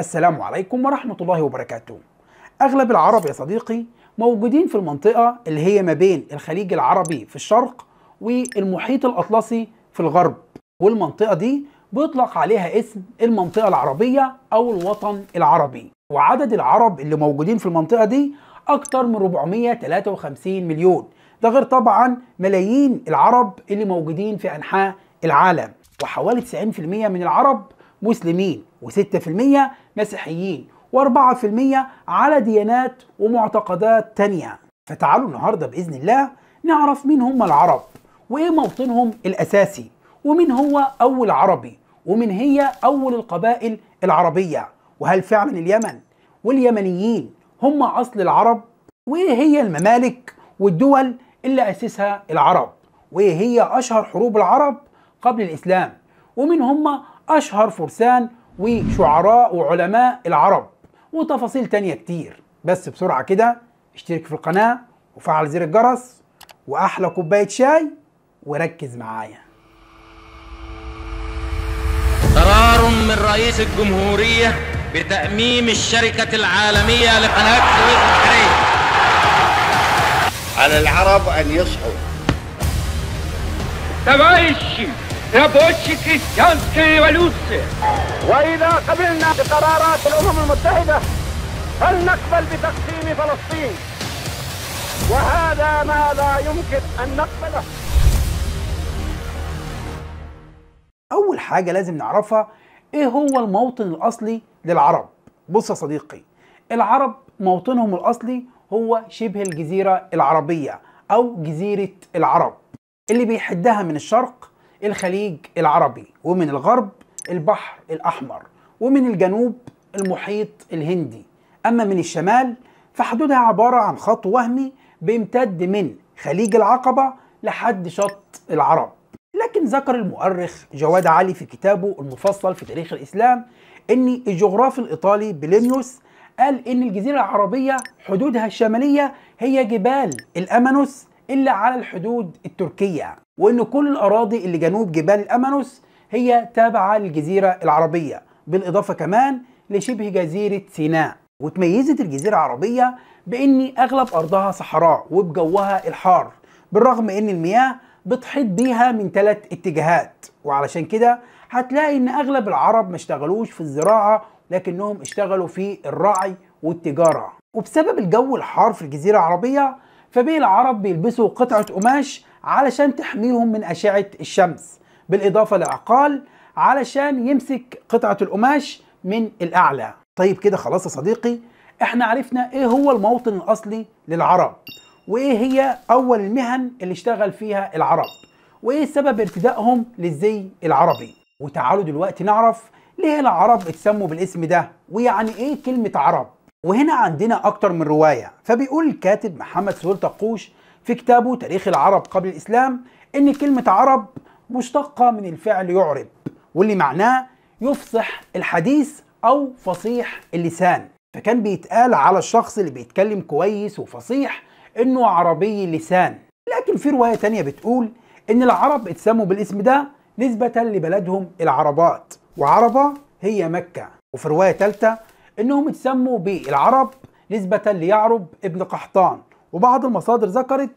السلام عليكم ورحمة الله وبركاته أغلب العرب يا صديقي موجودين في المنطقة اللي هي ما بين الخليج العربي في الشرق والمحيط الأطلسي في الغرب والمنطقة دي بيطلق عليها اسم المنطقة العربية أو الوطن العربي وعدد العرب اللي موجودين في المنطقة دي أكتر من 453 مليون ده غير طبعا ملايين العرب اللي موجودين في أنحاء العالم وحوالي 90% من العرب مسلمين و6% مسيحيين و4% على ديانات ومعتقدات تانية فتعالوا النهاردة بإذن الله نعرف مين هم العرب وإيه موطنهم الأساسي ومين هو أول عربي ومن هي أول القبائل العربية وهل فعلا اليمن واليمنيين هم أصل العرب وإيه هي الممالك والدول اللي أسسها العرب وإيه هي أشهر حروب العرب قبل الإسلام ومن هم أشهر فرسان وشعراء وعلماء العرب وتفاصيل تانية كتير بس بسرعة كده اشترك في القناة وفعل زر الجرس وأحلى كوباية شاي وركز معايا قرار من رئيس الجمهورية بتأميم الشركة العالمية لقناة سويس على العرب أن يصحوا تماشي рабочей крестьянской революции. وإذا قبلنا بقرارات الأمم المتحدة فلنقبل بتقسيم فلسطين وهذا ما لا يمكن أن نقبله أول حاجة لازم نعرفها إيه هو الموطن الأصلي للعرب بص يا صديقي العرب موطنهم الأصلي هو شبه الجزيرة العربية أو جزيرة العرب اللي بيحدها من الشرق الخليج العربي ومن الغرب البحر الأحمر ومن الجنوب المحيط الهندي أما من الشمال فحدودها عبارة عن خط وهمي بيمتد من خليج العقبة لحد شط العرب لكن ذكر المؤرخ جواد علي في كتابه المفصل في تاريخ الإسلام أن الجغرافي الإيطالي بلينيوس قال أن الجزيرة العربية حدودها الشمالية هي جبال الأمانوس إلا على الحدود التركية وان كل الاراضي اللي جنوب جبال امانوس هي تابعه للجزيره العربيه بالاضافه كمان لشبه جزيره سيناء وتميزت الجزيره العربيه بان اغلب ارضها صحراء وبجوها الحار بالرغم ان المياه بتحيط بيها من ثلاث اتجاهات وعلشان كده هتلاقي ان اغلب العرب ما اشتغلوش في الزراعه لكنهم اشتغلوا في الرعي والتجاره وبسبب الجو الحار في الجزيره العربيه فبين العرب بيلبسوا قطعه قماش علشان تحميهم من أشعة الشمس بالإضافة للعقال علشان يمسك قطعة القماش من الأعلى طيب كده خلاص يا صديقي احنا عرفنا ايه هو الموطن الأصلي للعرب وايه هي أول المهن اللي اشتغل فيها العرب وايه سبب ارتدائهم للزي العربي وتعالوا دلوقتي نعرف ليه العرب اتسموا بالاسم ده ويعني ايه كلمة عرب وهنا عندنا أكتر من رواية فبيقول الكاتب محمد سهول طقوش في كتابه تاريخ العرب قبل الإسلام إن كلمة عرب مشتقة من الفعل يعرب واللي معناه يفصح الحديث أو فصيح اللسان فكان بيتقال على الشخص اللي بيتكلم كويس وفصيح إنه عربي اللسان لكن في رواية تانية بتقول إن العرب اتسموا بالاسم ده نسبة لبلدهم العربات وعربة هي مكة وفي رواية تالتة إنهم اتسموا بالعرب نسبة ليعرب ابن قحطان وبعض المصادر ذكرت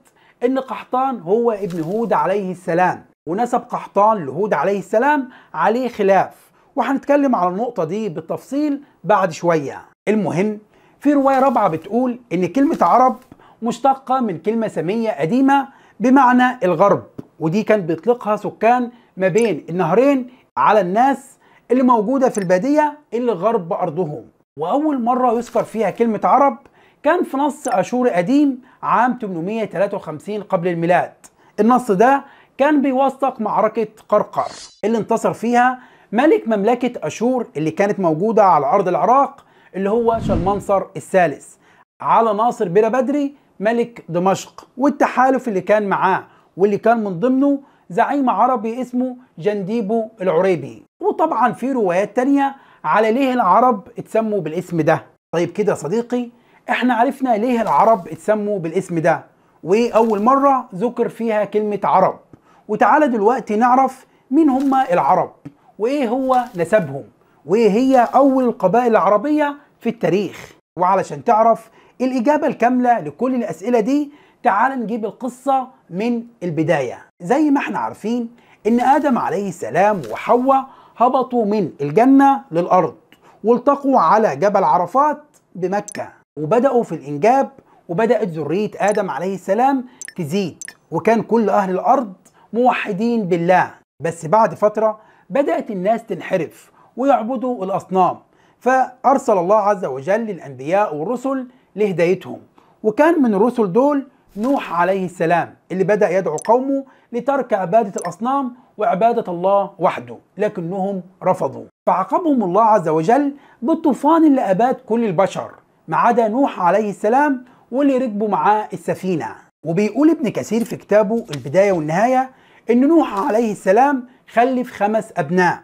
ان قحطان هو ابن هود عليه السلام ونسب قحطان لهود عليه السلام عليه خلاف وهنتكلم على النقطة دي بالتفصيل بعد شوية المهم في رواية رابعة بتقول ان كلمة عرب مشتقة من كلمة سامية قديمة بمعنى الغرب ودي كان بيطلقها سكان ما بين النهرين على الناس اللي موجودة في البادية اللي غرب أرضهم وأول مرة يذكر فيها كلمة عرب كان في نص اشوري قديم عام 853 قبل الميلاد النص ده كان بيوثق معركة قرقر اللي انتصر فيها ملك مملكة أشور اللي كانت موجودة على أرض العراق اللي هو شلمنصر الثالث على ناصر بلا بدري ملك دمشق والتحالف اللي كان معاه واللي كان من ضمنه زعيم عربي اسمه جنديبو العريبي وطبعا في روايات تانية على ليه العرب اتسموا بالاسم ده طيب كده يا صديقي احنا عرفنا ليه العرب اتسموا بالاسم ده وايه اول مره ذكر فيها كلمه عرب وتعالى دلوقتي نعرف مين هم العرب وايه هو نسبهم وايه هي اول القبائل العربيه في التاريخ وعلشان تعرف الاجابه الكامله لكل الاسئله دي تعال نجيب القصه من البدايه زي ما احنا عارفين ان ادم عليه السلام وحواء هبطوا من الجنه للارض والتقوا على جبل عرفات بمكه وبدأوا في الإنجاب وبدأت ذرية آدم عليه السلام تزيد وكان كل أهل الأرض موحدين بالله بس بعد فترة بدأت الناس تنحرف ويعبدوا الأصنام فأرسل الله عز وجل الأنبياء والرسل لهدايتهم وكان من الرسل دول نوح عليه السلام اللي بدأ يدعو قومه لترك عبادة الأصنام وعبادة الله وحده لكنهم رفضوا فعاقبهم الله عز وجل بالطوفان اللي أباد كل البشر ما عدا نوح عليه السلام واللي ركبوا معاه السفينة وبيقول ابن كثير في كتابه البداية والنهاية إن نوح عليه السلام خلف خمس أبناء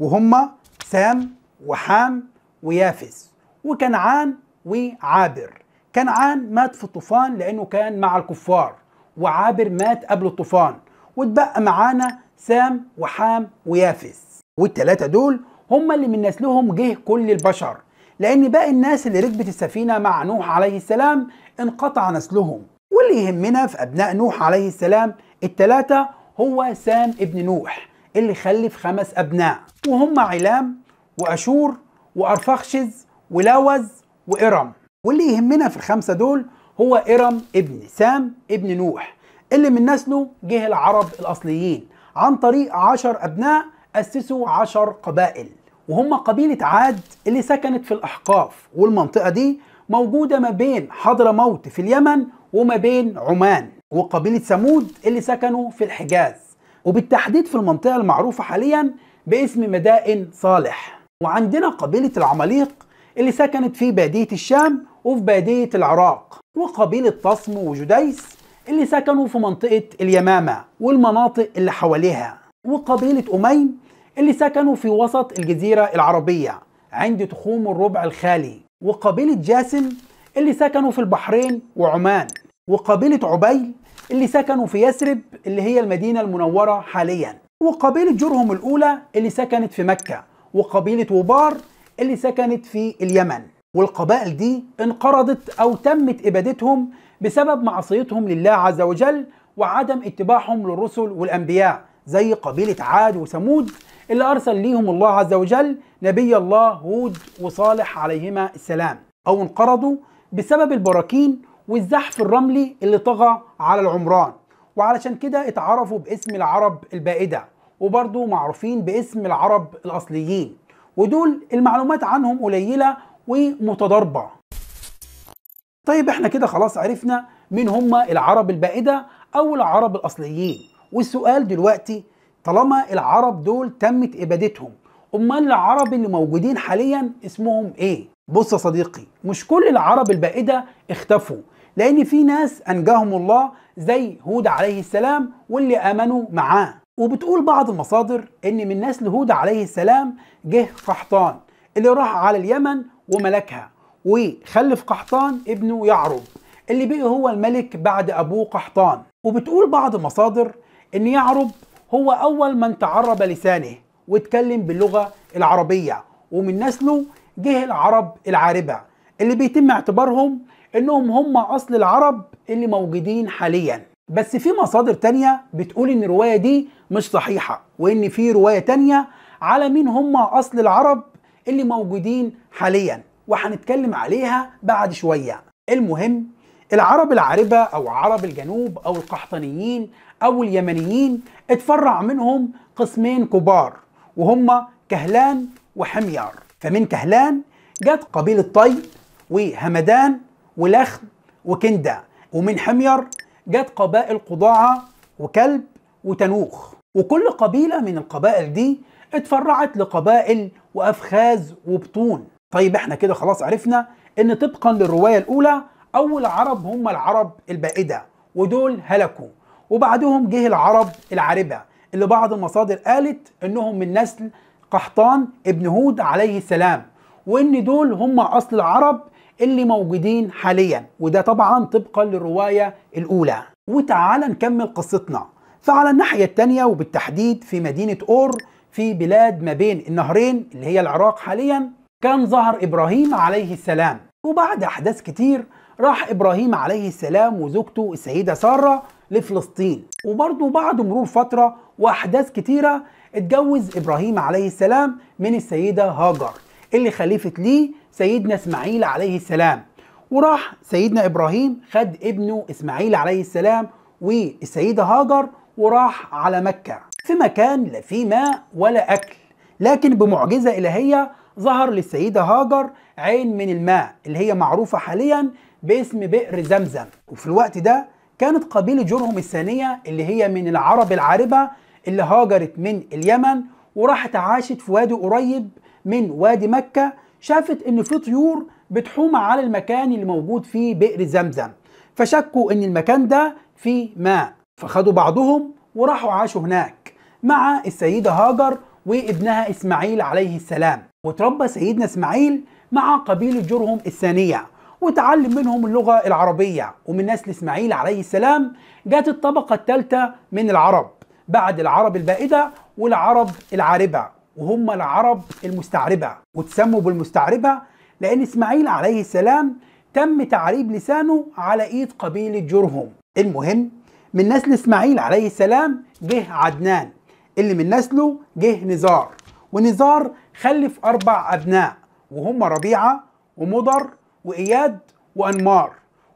وهم سام وحام ويافس وكنعان وعابر كنعان مات في الطوفان لأنه كان مع الكفار وعابر مات قبل الطوفان واتبقى معانا سام وحام ويافس والتلاتة دول هم اللي من نسلهم جه كل البشر لأن باقي الناس اللي ركبت السفينة مع نوح عليه السلام انقطع نسلهم واللي يهمنا في أبناء نوح عليه السلام التلاتة هو سام ابن نوح اللي خلف خمس أبناء وهم علام وأشور وأرفخشز ولوز وإرم واللي يهمنا في الخمسة دول هو إرم ابن سام ابن نوح اللي من نسله جه العرب الأصليين عن طريق عشر أبناء أسسوا عشر قبائل وهم قبيلة عاد اللي سكنت في الأحقاف والمنطقة دي موجودة ما بين حضر موت في اليمن وما بين عمان وقبيلة ثمود اللي سكنوا في الحجاز وبالتحديد في المنطقة المعروفة حاليا باسم مدائن صالح وعندنا قبيلة العماليق اللي سكنت في بادية الشام وفي بادية العراق وقبيلة طسم وجديس اللي سكنوا في منطقة اليمامة والمناطق اللي حواليها وقبيلة أميم اللي سكنوا في وسط الجزيرة العربية عند تخوم الربع الخالي وقبيلة جاسم اللي سكنوا في البحرين وعمان وقبيلة عبيل اللي سكنوا في يسرب اللي هي المدينة المنورة حاليا وقبيلة جرهم الأولى اللي سكنت في مكة وقبيلة وبار اللي سكنت في اليمن والقبائل دي انقرضت أو تمت إبادتهم بسبب معصيتهم لله عز وجل وعدم اتباعهم للرسل والأنبياء زي قبيلة عاد وثمود اللي أرسل ليهم الله عز وجل نبي الله هود وصالح عليهما السلام أو انقرضوا بسبب البراكين والزحف الرملي اللي طغى على العمران وعلشان كده اتعرفوا باسم العرب البائدة وبرضه معروفين باسم العرب الأصليين ودول المعلومات عنهم قليلة ومتضاربة طيب احنا كده خلاص عرفنا مين هم العرب البائدة أو العرب الأصليين والسؤال دلوقتي طالما العرب دول تمت ابادتهم امال العرب اللي موجودين حاليا اسمهم ايه بص يا صديقي مش كل العرب البائده اختفوا لان في ناس انجاهم الله زي هود عليه السلام واللي امنوا معاه وبتقول بعض المصادر ان من نسل هود عليه السلام جه قحطان اللي راح على اليمن وملكها وخلف قحطان ابنه يعرب اللي بقي هو الملك بعد ابوه قحطان وبتقول بعض المصادر ان يعرب هو أول من تعرب لسانه واتكلم باللغة العربية ومن نسله جه العرب العاربة اللي بيتم اعتبارهم انهم هم اصل العرب اللي موجودين حاليا بس في مصادر تانية بتقول ان الرواية دي مش صحيحة وان في رواية تانية على مين هم اصل العرب اللي موجودين حاليا وهنتكلم عليها بعد شوية المهم العرب العاربة او عرب الجنوب او القحطانيين أو اليمنيين اتفرع منهم قسمين كبار وهما كهلان وحميار فمن كهلان جت قبيلة طي وهمدان ولخم وكندا ومن حمير جت قبائل قضاعة وكلب وتنوخ وكل قبيلة من القبائل دي اتفرعت لقبائل وأفخاذ وبطون طيب احنا كده خلاص عرفنا ان طبقا للرواية الأولى أول عرب هم العرب البائدة ودول هلكوا وبعدهم جه العرب العاربة اللي بعض المصادر قالت انهم من نسل قحطان ابن هود عليه السلام وان دول هم اصل العرب اللي موجودين حاليا وده طبعا طبقا للرواية الاولى وتعالى نكمل قصتنا فعلى الناحية التانية وبالتحديد في مدينة أور في بلاد ما بين النهرين اللي هي العراق حاليا كان ظهر إبراهيم عليه السلام وبعد أحداث كتير راح إبراهيم عليه السلام وزوجته السيدة سارة لفلسطين وبرضه بعد مرور فترة وأحداث كتيرة اتجوز إبراهيم عليه السلام من السيدة هاجر اللي خلفت ليه سيدنا إسماعيل عليه السلام وراح سيدنا إبراهيم خد ابنه إسماعيل عليه السلام والسيدة هاجر وراح على مكة في مكان لا فيه ماء ولا أكل لكن بمعجزة إلهية ظهر للسيدة هاجر عين من الماء اللي هي معروفة حاليا باسم بئر زمزم وفي الوقت ده كانت قبيلة جرهم الثانية اللي هي من العرب العاربة اللي هاجرت من اليمن وراحت عاشت في وادي قريب من وادي مكة شافت ان في طيور بتحوم على المكان اللي موجود فيه بئر زمزم فشكوا ان المكان ده فيه ماء فخدوا بعضهم وراحوا عاشوا هناك مع السيدة هاجر وابنها اسماعيل عليه السلام وتربى سيدنا اسماعيل مع قبيلة جرهم الثانية وتعلم منهم اللغة العربية ومن نسل إسماعيل عليه السلام جات الطبقة الثالثة من العرب بعد العرب البائدة والعرب العاربة وهم العرب المستعربة وتسموا بالمستعربة لأن إسماعيل عليه السلام تم تعريب لسانه على إيد قبيلة جرهم المهم من نسل إسماعيل عليه السلام جه عدنان اللي من نسله جه نزار ونزار خلف أربع أبناء وهم ربيعة ومضر وإياد وأنمار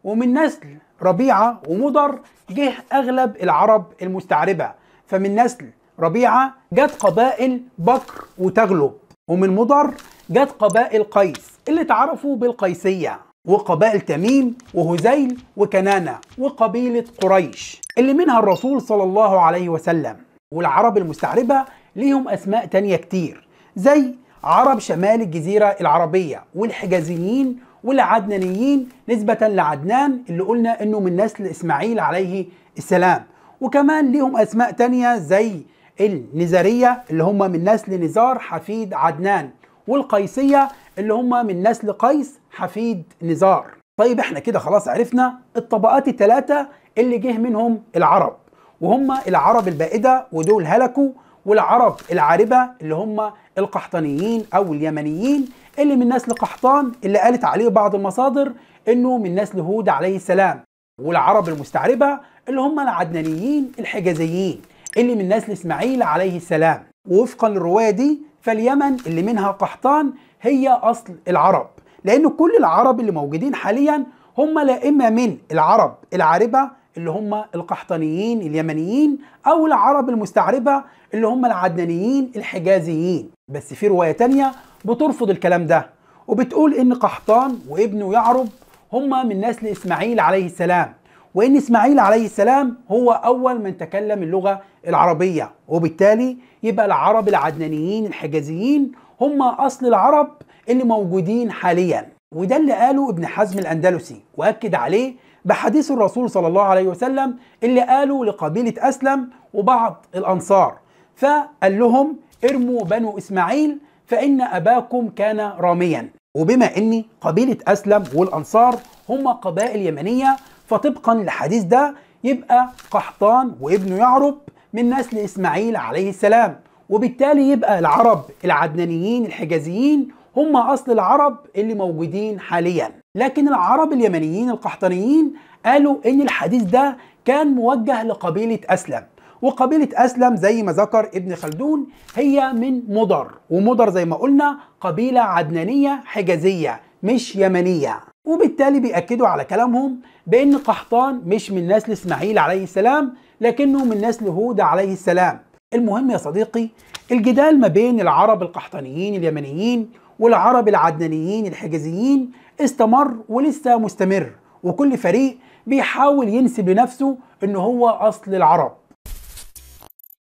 ومن نسل ربيعة ومضر جه أغلب العرب المستعربة فمن نسل ربيعة جت قبائل بكر وتغلب ومن مضر جت قبائل قيس اللي تعرفوا بالقيسية وقبائل تميم وهزيل وكنانة وقبيلة قريش اللي منها الرسول صلى الله عليه وسلم والعرب المستعربة ليهم أسماء تانية كتير زي عرب شمال الجزيرة العربية والحجازيين والعدنانيين نسبة لعدنان اللي قلنا انه من نسل اسماعيل عليه السلام وكمان ليهم اسماء تانية زي النزارية اللي هم من نسل نزار حفيد عدنان والقيسية اللي هم من نسل قيس حفيد نزار طيب احنا كده خلاص عرفنا الطبقات الثلاثة اللي جه منهم العرب وهم العرب البائدة ودول هلكوا والعرب العاربة اللي هم القحطانيين أو اليمنيين اللي من نسل قحطان اللي قالت عليه بعض المصادر انه من نسل هود عليه السلام والعرب المستعربه اللي هم العدنانيين الحجازيين اللي من نسل اسماعيل عليه السلام ووفقا للروايه دي فاليمن اللي منها قحطان هي اصل العرب لان كل العرب اللي موجودين حاليا هم لا اما من العرب العاربه اللي هم القحطانيين اليمنيين او العرب المستعربه اللي هم العدنانيين الحجازيين بس في روايه تانية بترفض الكلام ده وبتقول ان قحطان وابنه يعرب هما من نسل اسماعيل عليه السلام وان اسماعيل عليه السلام هو اول من تكلم اللغه العربيه وبالتالي يبقى العرب العدنانيين الحجازيين هم اصل العرب اللي موجودين حاليا وده اللي قاله ابن حزم الاندلسي واكد عليه بحديث الرسول صلى الله عليه وسلم اللي قاله لقبيله اسلم وبعض الانصار فقال لهم ارموا بنو اسماعيل فإن أباكم كان راميا وبما أن قبيلة أسلم والأنصار هم قبائل يمنية فطبقا للحديث ده يبقى قحطان وابنه يعرب من نسل إسماعيل عليه السلام وبالتالي يبقى العرب العدنانيين الحجازيين هم أصل العرب اللي موجودين حاليا لكن العرب اليمنيين القحطانيين قالوا إن الحديث ده كان موجه لقبيلة أسلم وقبيلة أسلم زي ما ذكر ابن خلدون هي من مضر ومضر زي ما قلنا قبيلة عدنانية حجازية مش يمنية وبالتالي بيأكدوا على كلامهم بأن قحطان مش من نسل إسماعيل عليه السلام لكنه من نسل هود عليه السلام المهم يا صديقي الجدال ما بين العرب القحطانيين اليمنيين والعرب العدنانيين الحجازيين استمر ولسه مستمر وكل فريق بيحاول ينسب لنفسه ان هو اصل العرب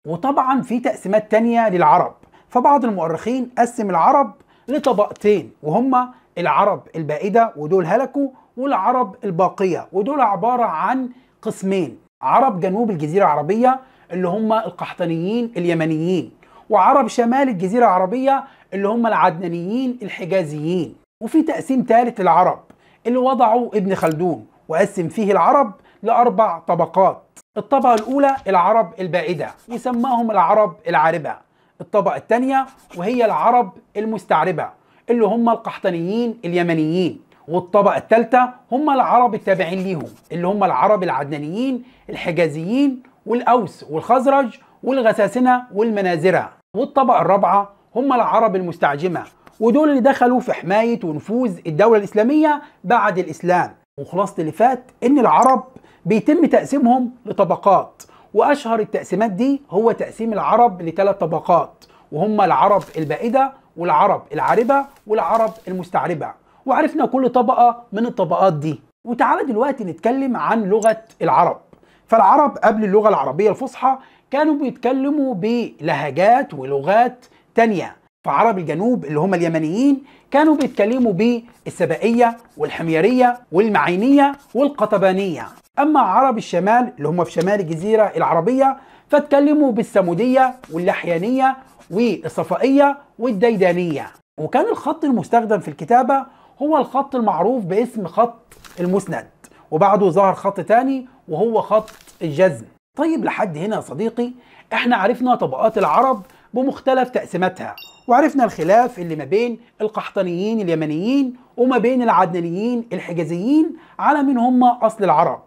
وطبعا في تقسيمات تانية للعرب فبعض المؤرخين قسم العرب لطبقتين وهما العرب البائدة ودول هلكوا والعرب الباقية ودول عبارة عن قسمين عرب جنوب الجزيرة العربية اللي هم القحطانيين اليمنيين وعرب شمال الجزيرة العربية اللي هم العدنانيين الحجازيين وفي تقسيم ثالث للعرب اللي وضعه ابن خلدون وقسم فيه العرب لأربع طبقات الطبقة الأولى العرب البائدة وسماهم العرب العاربة الطبقة الثانية وهي العرب المستعربة اللي هم القحطانيين اليمنيين والطبقة الثالثة هم العرب التابعين ليهم اللي هم العرب العدنانيين الحجازيين والأوس والخزرج والغساسنة والمنازرة والطبقة الرابعة هم العرب المستعجمة ودول اللي دخلوا في حماية ونفوذ الدولة الإسلامية بعد الإسلام وخلاصة اللي فات إن العرب بيتم تقسيمهم لطبقات واشهر التقسيمات دي هو تقسيم العرب لثلاث طبقات وهم العرب البائده والعرب العاربه والعرب المستعربه وعرفنا كل طبقه من الطبقات دي وتعالى دلوقتي نتكلم عن لغه العرب فالعرب قبل اللغه العربيه الفصحى كانوا بيتكلموا بلهجات ولغات تانيه فعرب الجنوب اللي هم اليمنيين كانوا بيتكلموا بالسبائية والحميرية والمعينية والقطبانية أما عرب الشمال اللي هم في شمال الجزيرة العربية فاتكلموا بالسمودية واللحيانية والصفائية والديدانية وكان الخط المستخدم في الكتابة هو الخط المعروف باسم خط المسند وبعده ظهر خط تاني وهو خط الجزم طيب لحد هنا يا صديقي احنا عرفنا طبقات العرب بمختلف تقسيماتها وعرفنا الخلاف اللي ما بين القحطانيين اليمنيين وما بين العدنانيين الحجازيين على من هم أصل العرب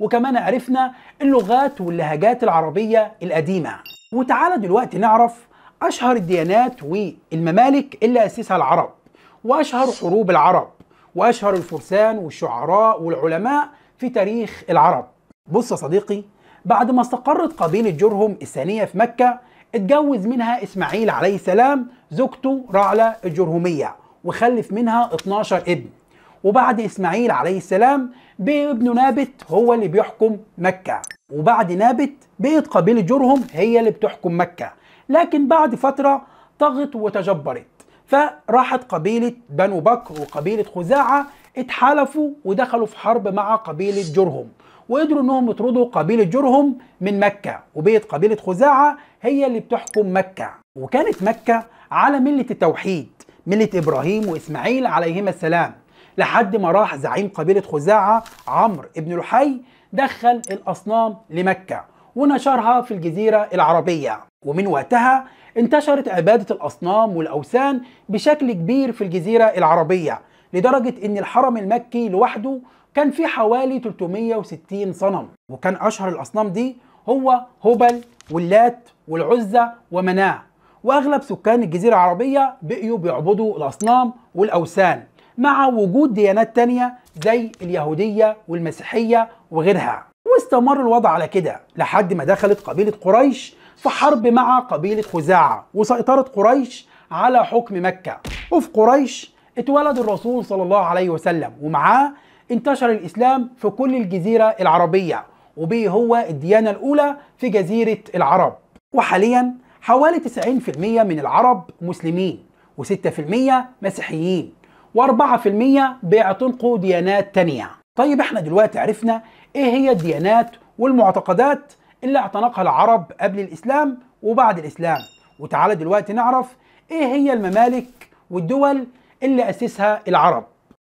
وكمان عرفنا اللغات واللهجات العربية القديمة وتعالى دلوقتي نعرف أشهر الديانات والممالك اللي أسسها العرب وأشهر حروب العرب وأشهر الفرسان والشعراء والعلماء في تاريخ العرب بص يا صديقي بعد ما استقرت قبيلة جرهم الثانية في مكة اتجوز منها إسماعيل عليه السلام زوجته رعلة الجرهمية وخلف منها 12 ابن وبعد إسماعيل عليه السلام ابنه نابت هو اللي بيحكم مكة وبعد نابت بقت قبيلة جرهم هي اللي بتحكم مكة لكن بعد فترة طغت وتجبرت فراحت قبيلة بنو بكر وقبيلة خزاعة اتحالفوا ودخلوا في حرب مع قبيلة جرهم وقدروا انهم يطردوا قبيلة جرهم من مكة وبيت قبيلة خزاعة هي اللي بتحكم مكة وكانت مكة على ملة التوحيد ملة إبراهيم وإسماعيل عليهما السلام لحد ما راح زعيم قبيلة خزاعة عمرو ابن لحي دخل الأصنام لمكة ونشرها في الجزيرة العربية ومن وقتها انتشرت عبادة الأصنام والأوثان بشكل كبير في الجزيرة العربية لدرجة أن الحرم المكي لوحده كان فيه حوالي 360 صنم وكان أشهر الأصنام دي هو هبل واللات والعزة ومناع وأغلب سكان الجزيرة العربية بقيوا بيعبدوا الأصنام والأوثان مع وجود ديانات تانية زي اليهودية والمسيحية وغيرها واستمر الوضع على كده لحد ما دخلت قبيلة قريش في حرب مع قبيلة خزاعة وسيطرت قريش على حكم مكة وفي قريش اتولد الرسول صلى الله عليه وسلم ومعاه انتشر الإسلام في كل الجزيرة العربية وبيه هو الديانة الأولى في جزيرة العرب وحاليا حوالي 90% من العرب مسلمين و6% مسيحيين و4% بيعتنقوا ديانات تانية طيب احنا دلوقتي عرفنا ايه هي الديانات والمعتقدات اللي اعتنقها العرب قبل الاسلام وبعد الاسلام وتعالى دلوقتي نعرف ايه هي الممالك والدول اللي اسسها العرب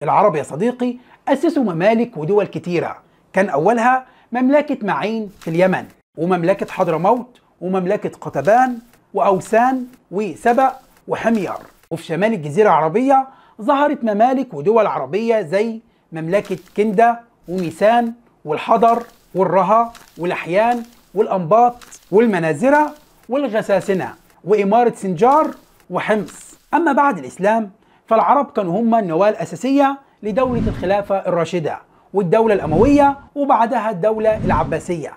العرب يا صديقي اسسوا ممالك ودول كتيرة كان اولها مملكة معين في اليمن ومملكة حضرموت ومملكة قتبان وأوسان وسبأ وحميار وفي شمال الجزيرة العربية ظهرت ممالك ودول عربية زي مملكة كندة وميسان والحضر والرها والأحيان والأنباط والمنازرة والغساسنة وإمارة سنجار وحمص أما بعد الإسلام فالعرب كانوا هم النواة الأساسية لدولة الخلافة الراشدة والدولة الأموية وبعدها الدولة العباسية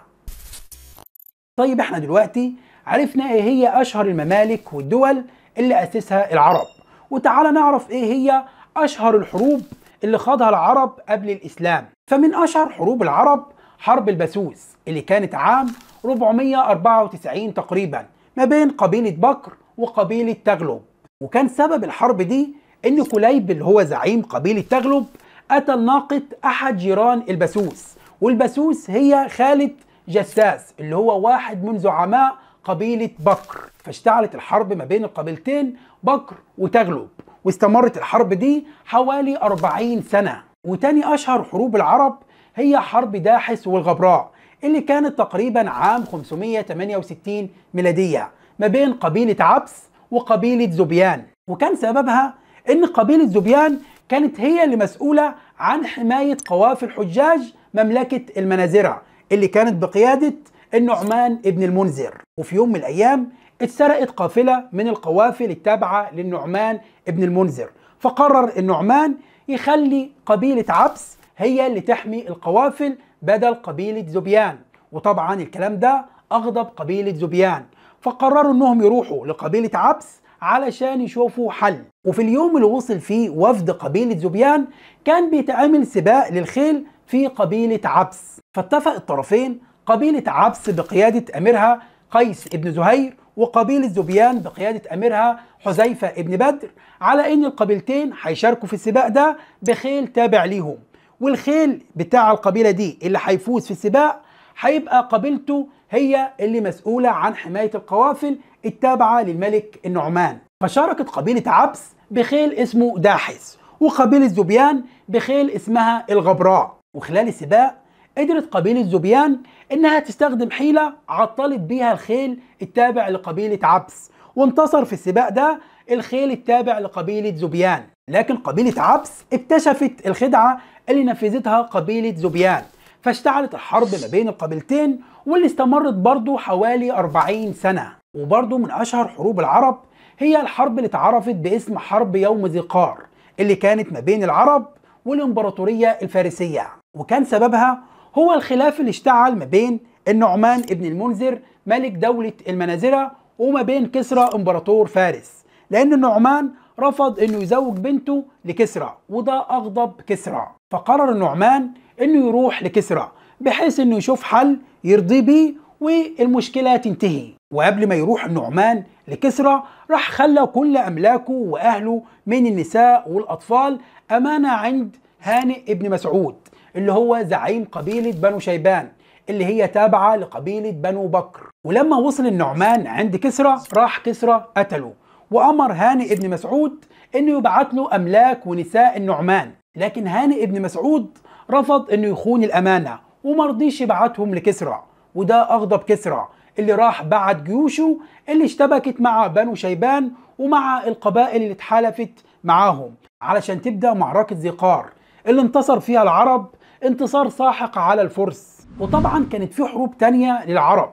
طيب احنا دلوقتي عرفنا ايه هي اشهر الممالك والدول اللي اسسها العرب وتعالى نعرف ايه هي اشهر الحروب اللي خاضها العرب قبل الاسلام فمن اشهر حروب العرب حرب البسوس اللي كانت عام 494 تقريبا ما بين قبيلة بكر وقبيلة تغلب وكان سبب الحرب دي ان كليب اللي هو زعيم قبيلة تغلب قتل ناقة احد جيران البسوس والبسوس هي خالة جساس اللي هو واحد من زعماء قبيلة بكر فاشتعلت الحرب ما بين القبيلتين بكر وتغلب واستمرت الحرب دي حوالي 40 سنة وتاني أشهر حروب العرب هي حرب داحس والغبراء اللي كانت تقريبا عام 568 ميلادية ما بين قبيلة عبس وقبيلة زبيان وكان سببها ان قبيلة زبيان كانت هي اللي مسؤولة عن حماية قوافل حجاج مملكة المنازرة اللي كانت بقيادة النعمان ابن المنذر وفي يوم من الأيام اتسرقت قافلة من القوافل التابعة للنعمان ابن المنذر فقرر النعمان يخلي قبيلة عبس هي اللي تحمي القوافل بدل قبيلة زبيان وطبعا الكلام ده أغضب قبيلة زبيان فقرروا انهم يروحوا لقبيلة عبس علشان يشوفوا حل وفي اليوم اللي وصل فيه وفد قبيلة زبيان كان بيتعمل سباق للخيل في قبيلة عبس فاتفق الطرفين قبيلة عبس بقيادة أميرها قيس ابن زهير وقبيلة زبيان بقيادة أميرها حذيفة ابن بدر على إن القبيلتين هيشاركوا في السباق ده بخيل تابع ليهم والخيل بتاع القبيلة دي اللي هيفوز في السباق هيبقى قبيلته هي اللي مسؤولة عن حماية القوافل التابعة للملك النعمان فشاركت قبيلة عبس بخيل اسمه داحس وقبيلة زبيان بخيل اسمها الغبراء وخلال السباق قدرت قبيلة زوبيان إنها تستخدم حيلة عطلت بيها الخيل التابع لقبيلة عبس وانتصر في السباق ده الخيل التابع لقبيلة زوبيان لكن قبيلة عبس اكتشفت الخدعة اللي نفذتها قبيلة زوبيان فاشتعلت الحرب ما بين القبيلتين واللي استمرت برضه حوالي 40 سنة وبرضه من أشهر حروب العرب هي الحرب اللي اتعرفت باسم حرب يوم ذي قار اللي كانت ما بين العرب والإمبراطورية الفارسية وكان سببها هو الخلاف اللي اشتعل ما بين النعمان ابن المنذر ملك دولة المنازرة وما بين كسرى امبراطور فارس لأن النعمان رفض أنه يزوج بنته لكسرى وده أغضب كسرى فقرر النعمان أنه يروح لكسرى بحيث أنه يشوف حل يرضي بيه والمشكلة تنتهي وقبل ما يروح النعمان لكسرى راح خلى كل أملاكه وأهله من النساء والأطفال أمانة عند هانئ ابن مسعود اللي هو زعيم قبيلة بنو شيبان اللي هي تابعة لقبيلة بنو بكر ولما وصل النعمان عند كسرى راح كسرى قتله وأمر هاني ابن مسعود إنه يبعت له أملاك ونساء النعمان لكن هاني ابن مسعود رفض إنه يخون الأمانة ومرضيش يبعتهم لكسرى وده أغضب كسرى اللي راح بعت جيوشه اللي اشتبكت مع بنو شيبان ومع القبائل اللي اتحالفت معاهم علشان تبدأ معركة زقار اللي انتصر فيها العرب انتصار ساحق على الفرس وطبعا كانت في حروب تانية للعرب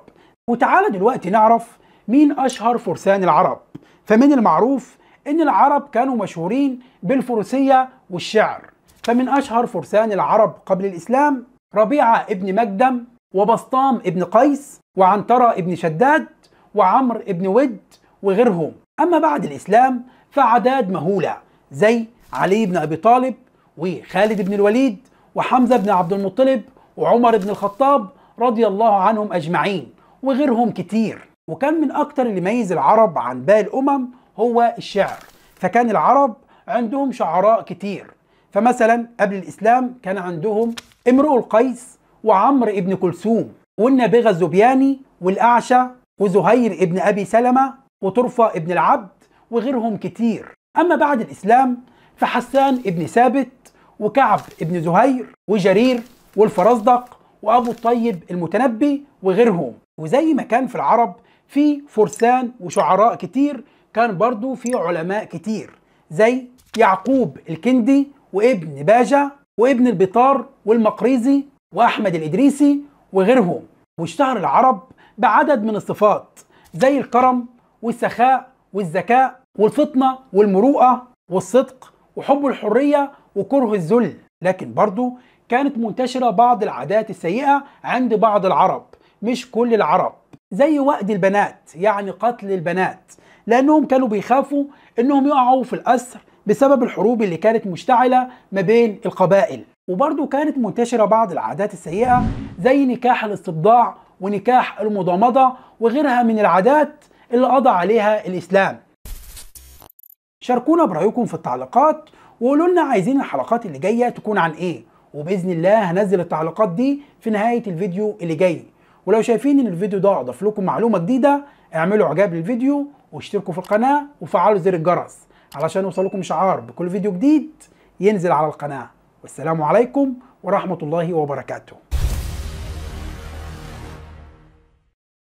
وتعالى دلوقتي نعرف مين أشهر فرسان العرب فمن المعروف إن العرب كانوا مشهورين بالفروسية والشعر فمن أشهر فرسان العرب قبل الإسلام ربيعة ابن مجدم وبسطام ابن قيس وعنترة ابن شداد وعمر ابن ود وغيرهم أما بعد الإسلام فأعداد مهولة زي علي بن أبي طالب وخالد بن الوليد وحمزة بن عبد المطلب وعمر بن الخطاب رضي الله عنهم أجمعين وغيرهم كتير وكان من أكتر اللي يميز العرب عن باقي الأمم هو الشعر فكان العرب عندهم شعراء كتير فمثلا قبل الإسلام كان عندهم امرؤ القيس وعمر ابن كلثوم والنابغة الزبياني والأعشى وزهير ابن أبي سلمة وطرفة ابن العبد وغيرهم كتير أما بعد الإسلام فحسان ابن ثابت وكعب ابن زهير وجرير والفرزدق وأبو الطيب المتنبي وغيرهم وزي ما كان في العرب في فرسان وشعراء كتير كان برضو في علماء كتير زي يعقوب الكندي وابن باجة وابن البطار والمقريزي وأحمد الإدريسي وغيرهم واشتهر العرب بعدد من الصفات زي الكرم والسخاء والذكاء والفطنة والمروءة والصدق وحب الحرية وكره الذل لكن برضو كانت منتشرة بعض العادات السيئة عند بعض العرب مش كل العرب زي وأد البنات يعني قتل البنات لأنهم كانوا بيخافوا أنهم يقعوا في الأسر بسبب الحروب اللي كانت مشتعلة ما بين القبائل وبرضو كانت منتشرة بعض العادات السيئة زي نكاح الاستبضاع ونكاح المضامضة وغيرها من العادات اللي قضى عليها الإسلام شاركونا برأيكم في التعليقات وقولوا لنا عايزين الحلقات اللي جايه تكون عن ايه وباذن الله هنزل التعليقات دي في نهايه الفيديو اللي جاي ولو شايفين ان الفيديو ده اضاف لكم معلومه جديده اعملوا اعجاب للفيديو واشتركوا في القناه وفعلوا زر الجرس علشان يوصلكم شعار بكل فيديو جديد ينزل على القناه والسلام عليكم ورحمه الله وبركاته